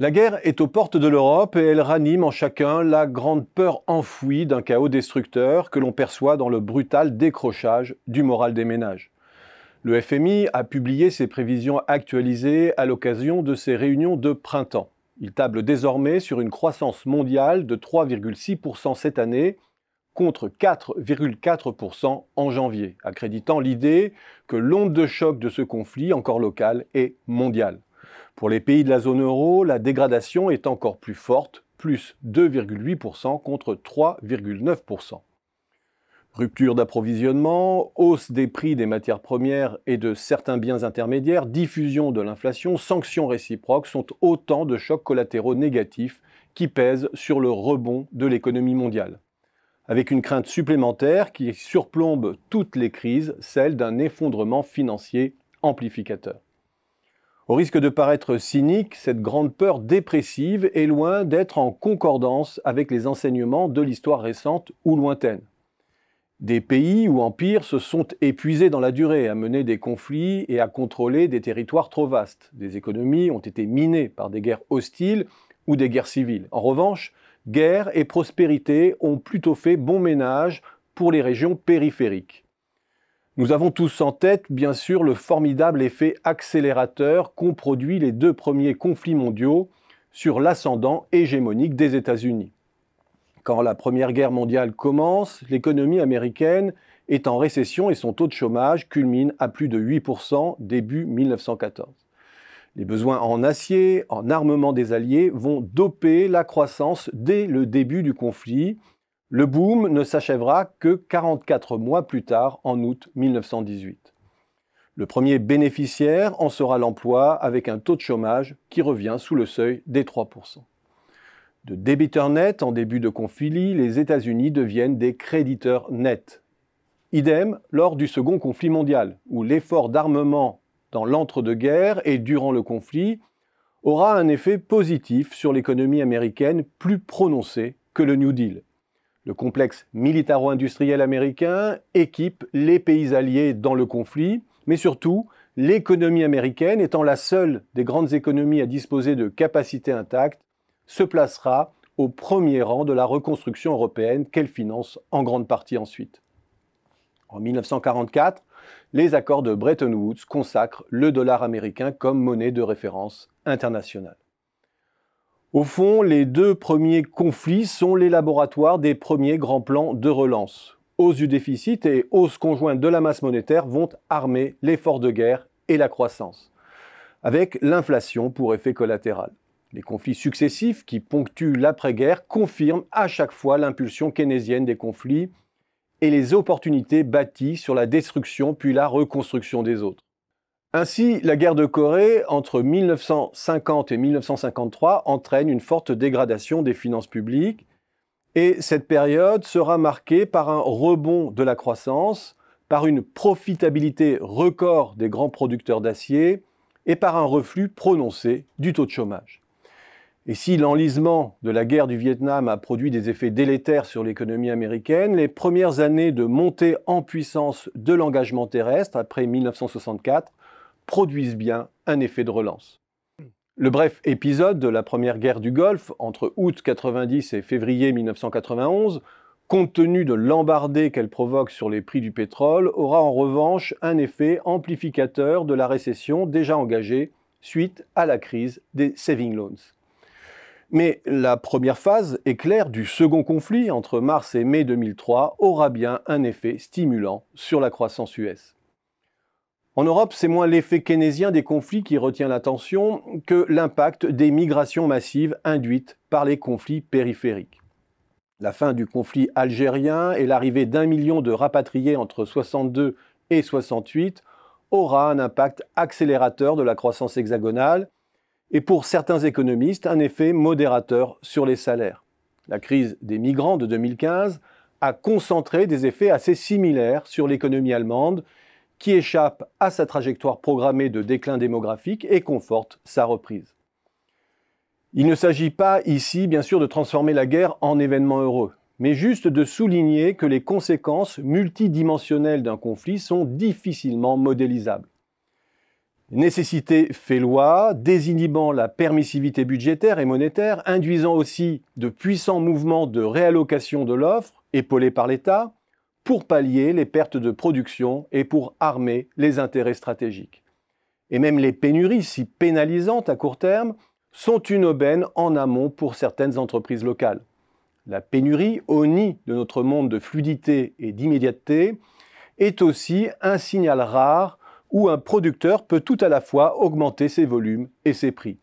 La guerre est aux portes de l'Europe et elle ranime en chacun la grande peur enfouie d'un chaos destructeur que l'on perçoit dans le brutal décrochage du moral des ménages. Le FMI a publié ses prévisions actualisées à l'occasion de ses réunions de printemps. Il table désormais sur une croissance mondiale de 3,6% cette année contre 4,4% en janvier, accréditant l'idée que l'onde de choc de ce conflit, encore local, est mondiale. Pour les pays de la zone euro, la dégradation est encore plus forte, plus 2,8% contre 3,9%. Rupture d'approvisionnement, hausse des prix des matières premières et de certains biens intermédiaires, diffusion de l'inflation, sanctions réciproques sont autant de chocs collatéraux négatifs qui pèsent sur le rebond de l'économie mondiale. Avec une crainte supplémentaire qui surplombe toutes les crises, celle d'un effondrement financier amplificateur. Au risque de paraître cynique, cette grande peur dépressive est loin d'être en concordance avec les enseignements de l'histoire récente ou lointaine. Des pays ou empires se sont épuisés dans la durée à mener des conflits et à contrôler des territoires trop vastes. Des économies ont été minées par des guerres hostiles ou des guerres civiles. En revanche, guerre et prospérité ont plutôt fait bon ménage pour les régions périphériques. Nous avons tous en tête, bien sûr, le formidable effet accélérateur qu'ont produit les deux premiers conflits mondiaux sur l'ascendant hégémonique des États-Unis. Quand la Première Guerre mondiale commence, l'économie américaine est en récession et son taux de chômage culmine à plus de 8% début 1914. Les besoins en acier, en armement des Alliés vont doper la croissance dès le début du conflit le boom ne s'achèvera que 44 mois plus tard, en août 1918. Le premier bénéficiaire en sera l'emploi avec un taux de chômage qui revient sous le seuil des 3%. De débiteurs nets en début de conflit, les États-Unis deviennent des créditeurs nets. Idem lors du Second Conflit mondial, où l'effort d'armement dans l'entre-deux-guerres et durant le conflit aura un effet positif sur l'économie américaine plus prononcé que le New Deal. Le complexe militaro-industriel américain équipe les pays alliés dans le conflit, mais surtout l'économie américaine, étant la seule des grandes économies à disposer de capacités intactes, se placera au premier rang de la reconstruction européenne qu'elle finance en grande partie ensuite. En 1944, les accords de Bretton Woods consacrent le dollar américain comme monnaie de référence internationale. Au fond, les deux premiers conflits sont les laboratoires des premiers grands plans de relance. Hausse du déficit et hausse conjointe de la masse monétaire vont armer l'effort de guerre et la croissance, avec l'inflation pour effet collatéral. Les conflits successifs qui ponctuent l'après-guerre confirment à chaque fois l'impulsion keynésienne des conflits et les opportunités bâties sur la destruction puis la reconstruction des autres. Ainsi, la guerre de Corée entre 1950 et 1953 entraîne une forte dégradation des finances publiques et cette période sera marquée par un rebond de la croissance, par une profitabilité record des grands producteurs d'acier et par un reflux prononcé du taux de chômage. Et si l'enlisement de la guerre du Vietnam a produit des effets délétères sur l'économie américaine, les premières années de montée en puissance de l'engagement terrestre après 1964 produisent bien un effet de relance. Le bref épisode de la première guerre du Golfe entre août 1990 et février 1991, compte tenu de l'embardée qu'elle provoque sur les prix du pétrole, aura en revanche un effet amplificateur de la récession déjà engagée suite à la crise des saving loans. Mais la première phase éclair du second conflit entre mars et mai 2003 aura bien un effet stimulant sur la croissance US. En Europe, c'est moins l'effet keynésien des conflits qui retient l'attention que l'impact des migrations massives induites par les conflits périphériques. La fin du conflit algérien et l'arrivée d'un million de rapatriés entre 62 et 68 aura un impact accélérateur de la croissance hexagonale et pour certains économistes un effet modérateur sur les salaires. La crise des migrants de 2015 a concentré des effets assez similaires sur l'économie allemande qui échappe à sa trajectoire programmée de déclin démographique et conforte sa reprise. Il ne s'agit pas ici, bien sûr, de transformer la guerre en événement heureux, mais juste de souligner que les conséquences multidimensionnelles d'un conflit sont difficilement modélisables. Nécessité fait loi, désinhibant la permissivité budgétaire et monétaire, induisant aussi de puissants mouvements de réallocation de l'offre, épaulés par l'État, pour pallier les pertes de production et pour armer les intérêts stratégiques. Et même les pénuries, si pénalisantes à court terme, sont une aubaine en amont pour certaines entreprises locales. La pénurie, au nid de notre monde de fluidité et d'immédiateté, est aussi un signal rare où un producteur peut tout à la fois augmenter ses volumes et ses prix,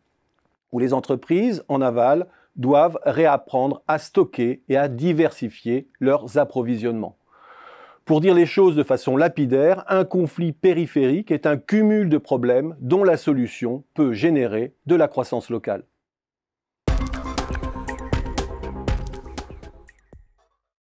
où les entreprises en aval doivent réapprendre à stocker et à diversifier leurs approvisionnements. Pour dire les choses de façon lapidaire, un conflit périphérique est un cumul de problèmes dont la solution peut générer de la croissance locale.